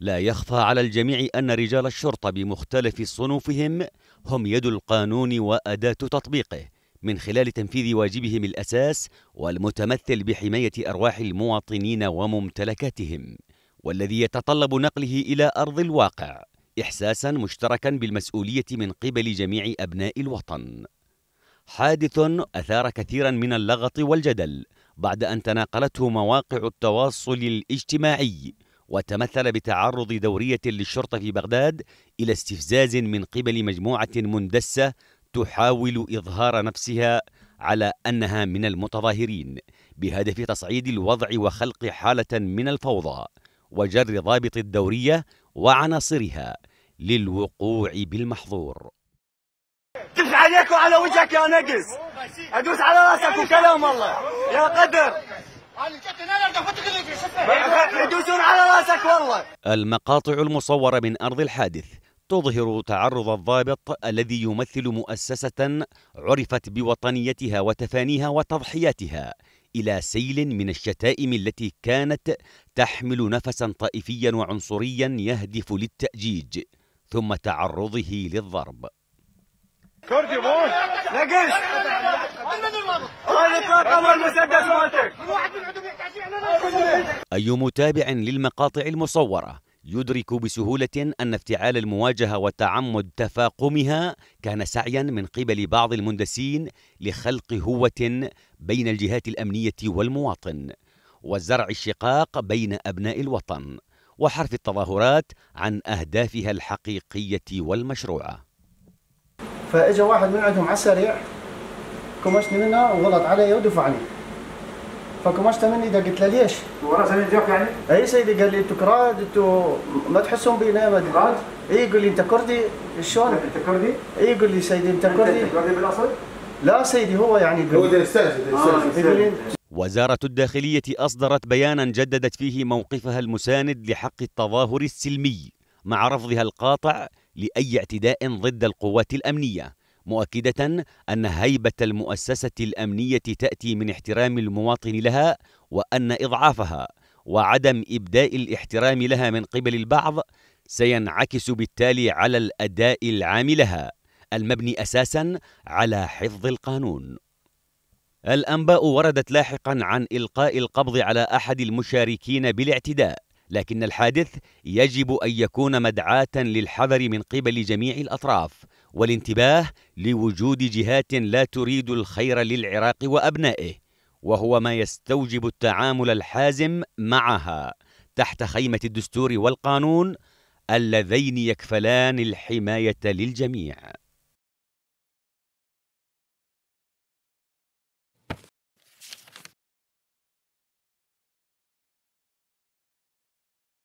لا يخفى على الجميع أن رجال الشرطة بمختلف صنوفهم هم يد القانون وأداة تطبيقه من خلال تنفيذ واجبهم الأساس والمتمثل بحماية أرواح المواطنين وممتلكاتهم والذي يتطلب نقله إلى أرض الواقع إحساسا مشتركا بالمسؤولية من قبل جميع أبناء الوطن حادث أثار كثيرا من اللغط والجدل بعد أن تناقلته مواقع التواصل الاجتماعي وتمثل بتعرض دورية للشرطة في بغداد إلى استفزاز من قبل مجموعة مندسة تحاول إظهار نفسها على أنها من المتظاهرين بهدف تصعيد الوضع وخلق حالة من الفوضى وجر ضابط الدورية وعناصرها للوقوع بالمحظور دش عليك وعلى وجهك يا نقص ادوس على راسك وكلام الله يا قدر يدوسون على راسك والله المقاطع المصورة من أرض الحادث تظهر تعرض الضابط الذي يمثل مؤسسة عرفت بوطنيتها وتفانيها وتضحياتها إلى سيل من الشتائم التي كانت تحمل نفسا طائفيا وعنصريا يهدف للتأجيج ثم تعرضه للضرب أي متابع للمقاطع المصورة يدرك بسهولة أن افتعال المواجهة وتعمد تفاقمها كان سعيا من قبل بعض المندسين لخلق هوة بين الجهات الأمنية والمواطن وزرع الشقاق بين أبناء الوطن وحرف التظاهرات عن أهدافها الحقيقية والمشروعة فإجا واحد من عندهم على السريع كمشني منها وغلط علي ودفعني فكماش تمني ده قلت له ليش؟ ورا سنين جوك يعني؟ اي سيدي قال لي انتو كراد انتو ما تحسون بينا ابدا كراد؟ اي يقول لي انت كردي شلون؟ انت كردي؟ اي يقول لي سيدي انت كردي انت كردي بالاصل؟ لا سيدي هو يعني هو ده يستاهل آه وزارة الداخلية أصدرت بيانا جددت فيه موقفها المساند لحق التظاهر السلمي مع رفضها القاطع لأي اعتداء ضد القوات الأمنية مؤكدة أن هيبة المؤسسة الأمنية تأتي من احترام المواطن لها وأن إضعافها وعدم إبداء الاحترام لها من قبل البعض سينعكس بالتالي على الأداء العام لها المبني أساساً على حفظ القانون الأنباء وردت لاحقاً عن إلقاء القبض على أحد المشاركين بالاعتداء لكن الحادث يجب أن يكون مدعاة للحذر من قبل جميع الأطراف والانتباه لوجود جهات لا تريد الخير للعراق وابنائه وهو ما يستوجب التعامل الحازم معها تحت خيمه الدستور والقانون اللذين يكفلان الحمايه للجميع